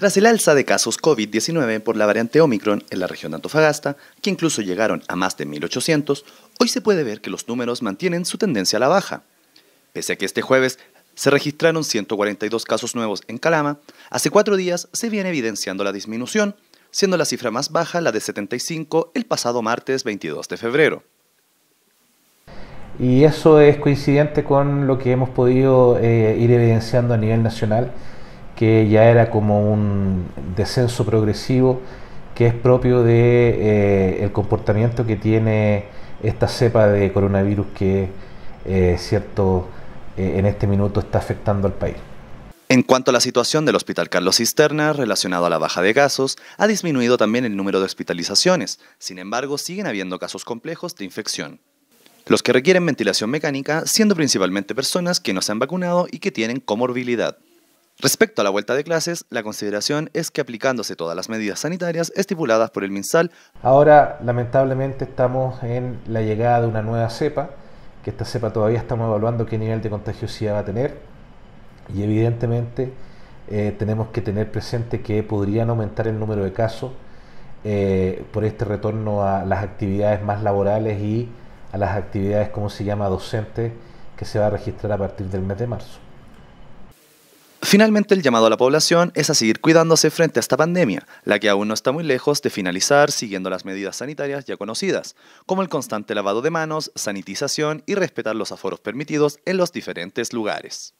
Tras el alza de casos COVID-19 por la variante Omicron en la región de Antofagasta, que incluso llegaron a más de 1.800, hoy se puede ver que los números mantienen su tendencia a la baja. Pese a que este jueves se registraron 142 casos nuevos en Calama, hace cuatro días se viene evidenciando la disminución, siendo la cifra más baja la de 75 el pasado martes 22 de febrero. Y eso es coincidente con lo que hemos podido eh, ir evidenciando a nivel nacional que ya era como un descenso progresivo que es propio de eh, el comportamiento que tiene esta cepa de coronavirus que eh, cierto eh, en este minuto está afectando al país. En cuanto a la situación del Hospital Carlos Cisterna, relacionado a la baja de casos, ha disminuido también el número de hospitalizaciones. Sin embargo, siguen habiendo casos complejos de infección. Los que requieren ventilación mecánica, siendo principalmente personas que no se han vacunado y que tienen comorbilidad. Respecto a la vuelta de clases, la consideración es que aplicándose todas las medidas sanitarias estipuladas por el MinSal. Ahora, lamentablemente, estamos en la llegada de una nueva cepa, que esta cepa todavía estamos evaluando qué nivel de contagiosidad va a tener, y evidentemente eh, tenemos que tener presente que podrían aumentar el número de casos eh, por este retorno a las actividades más laborales y a las actividades, como se llama, docentes, que se va a registrar a partir del mes de marzo. Finalmente, el llamado a la población es a seguir cuidándose frente a esta pandemia, la que aún no está muy lejos de finalizar siguiendo las medidas sanitarias ya conocidas, como el constante lavado de manos, sanitización y respetar los aforos permitidos en los diferentes lugares.